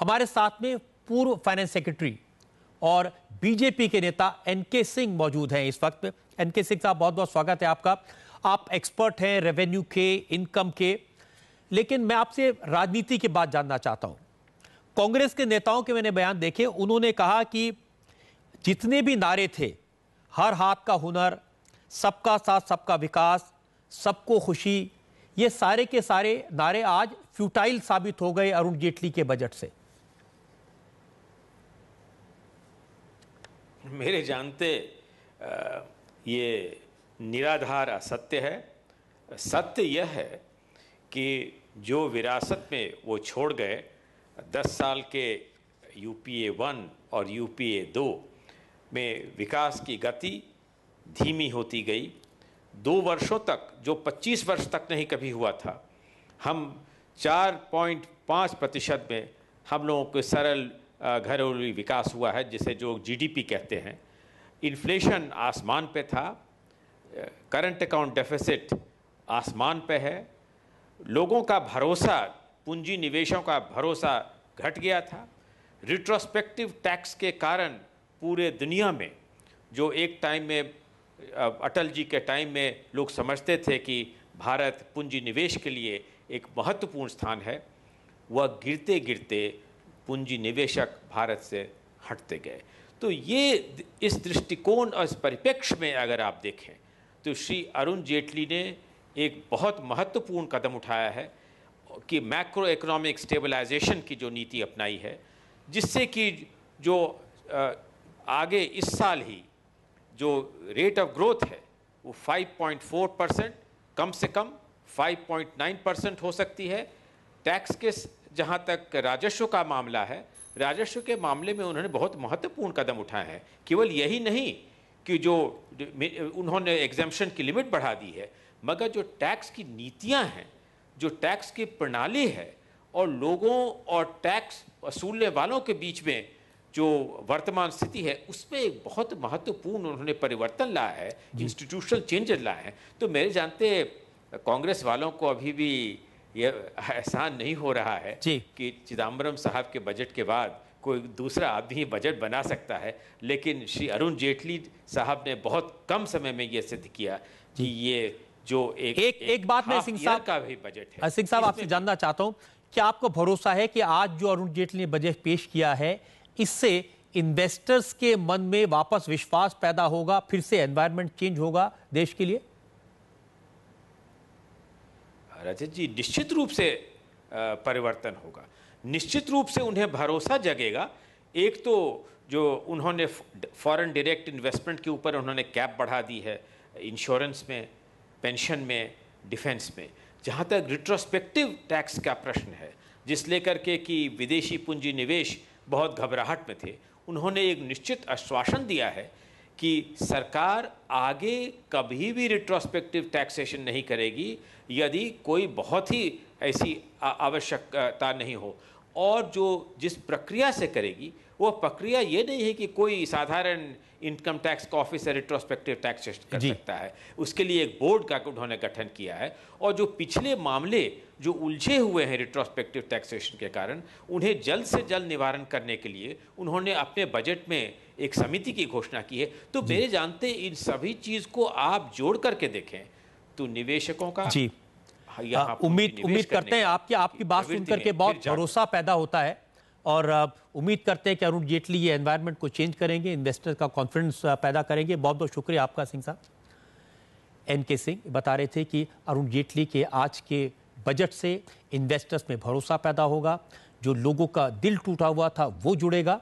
हमारे साथ में पूर्व फाइनेंस सेक्रेटरी और बीजेपी के नेता एनके सिंह मौजूद हैं इस वक्त एनके सिंह साहब बहुत बहुत स्वागत है आपका आप एक्सपर्ट हैं रेवेन्यू के इनकम के लेकिन मैं आपसे राजनीति की बात जानना चाहता हूं कांग्रेस के नेताओं के मैंने बयान देखे उन्होंने कहा कि जितने भी नारे थे हर हाथ का हुनर सबका साथ सबका विकास सबको खुशी ये सारे के सारे नारे आज फ्यूटाइल साबित हो गए अरुण जेटली के बजट से मेरे जानते ये निराधार असत्य है सत्य यह है कि जो विरासत में वो छोड़ गए दस साल के यू पी ए वन और यू पी ए दो में विकास की गति धीमी होती गई दो वर्षों तक जो 25 वर्ष तक नहीं कभी हुआ था हम 4.5 प्रतिशत में हम लोगों को सरल घरेलू विकास हुआ है जिसे जो जीडीपी कहते हैं इन्फ्लेशन आसमान पे था करंट अकाउंट डेफिसिट आसमान पे है लोगों का भरोसा पूंजी निवेशों का भरोसा घट गया था रिट्रोस्पेक्टिव टैक्स के कारण पूरे दुनिया में जो एक टाइम में अटल जी के टाइम में लोग समझते थे कि भारत पूंजी निवेश के लिए एक महत्वपूर्ण स्थान है वह गिरते गिरते पूंजी निवेशक भारत से हटते गए तो ये इस दृष्टिकोण और इस परिप्रेक्ष्य में अगर आप देखें तो श्री अरुण जेटली ने एक बहुत महत्वपूर्ण कदम उठाया है कि मैक्रो इकोनॉमिक स्टेबलाइजेशन की जो नीति अपनाई है जिससे कि जो आगे इस साल ही जो रेट ऑफ ग्रोथ है वो 5.4 परसेंट कम से कम 5.9 परसेंट हो सकती है टैक्स के जहाँ तक राजस्व का मामला है राजस्व के मामले में उन्होंने बहुत महत्वपूर्ण कदम उठाए हैं केवल यही नहीं कि जो उन्होंने एग्जामेशन की लिमिट बढ़ा दी है मगर जो टैक्स की नीतियाँ हैं जो टैक्स की प्रणाली है और लोगों और टैक्स वसूलने वालों के बीच में जो वर्तमान स्थिति है उसमें एक बहुत महत्वपूर्ण उन्होंने परिवर्तन लाया है इंस्टीट्यूशनल चेंजेस लाए हैं तो मेरे जानते कांग्रेस वालों को अभी भी ये एहसान नहीं हो रहा है कि चिदम्बरम साहब के बजट के बाद कोई दूसरा आदमी बजट बना सकता है लेकिन श्री अरुण जेटली साहब ने बहुत कम समय में ये सिद्ध किया कि ये जो एक एक, एक एक बात मैं सिंह साहब का भी बजट है सिंह साहब आपसे जानना चाहता हूँ क्या आपको भरोसा है कि आज जो अरुण जेटली ने बजट पेश किया है इससे इन्वेस्टर्स के मन में वापस विश्वास पैदा होगा फिर से एनवायरमेंट चेंज होगा देश के लिए रजत जी निश्चित रूप से परिवर्तन होगा निश्चित रूप से उन्हें भरोसा जगेगा एक तो जो उन्होंने फॉरेन डायरेक्ट इन्वेस्टमेंट के ऊपर उन्होंने कैप बढ़ा दी है इंश्योरेंस में पेंशन में डिफेंस में जहाँ तक रिट्रोस्पेक्टिव टैक्स का प्रश्न है जिस लेकर के कि विदेशी पूंजी निवेश बहुत घबराहट में थे उन्होंने एक निश्चित आश्वासन दिया है कि सरकार आगे कभी भी रिट्रोस्पेक्टिव टैक्सेशन नहीं करेगी यदि कोई बहुत ही ऐसी आवश्यकता नहीं हो और जो जिस प्रक्रिया से करेगी वो प्रक्रिया ये नहीं है कि कोई साधारण इनकम टैक्स का ऑफिसर रिट्रोस्पेक्टिव टैक्स कर सकता है उसके लिए एक बोर्ड का उन्होंने गठन किया है और जो पिछले मामले जो उलझे हुए हैं रिट्रोस्पेक्टिव टैक्सेशन के कारण उन्हें जल्द से जल्द निवारण करने के लिए उन्होंने अपने बजट में एक समिति की घोषणा की है तो मेरे जानते इन सभी चीज़ को आप जोड़ करके देखें तो निवेशकों का जी हाँ, उम्मीद उम्मीद करते हैं आपकी आपकी बात सुनकर के बहुत भरोसा पैदा होता है और उम्मीद करते हैं कि अरुण जेटली ये एनवायरनमेंट को चेंज करेंगे इन्वेस्टर का कॉन्फिडेंस पैदा करेंगे बहुत बहुत शुक्रिया आपका सिंह साहब एन के सिंह बता रहे थे कि अरुण जेटली के आज के बजट से इन्वेस्टर्स में भरोसा पैदा होगा जो लोगों का दिल टूटा हुआ था वो जुड़ेगा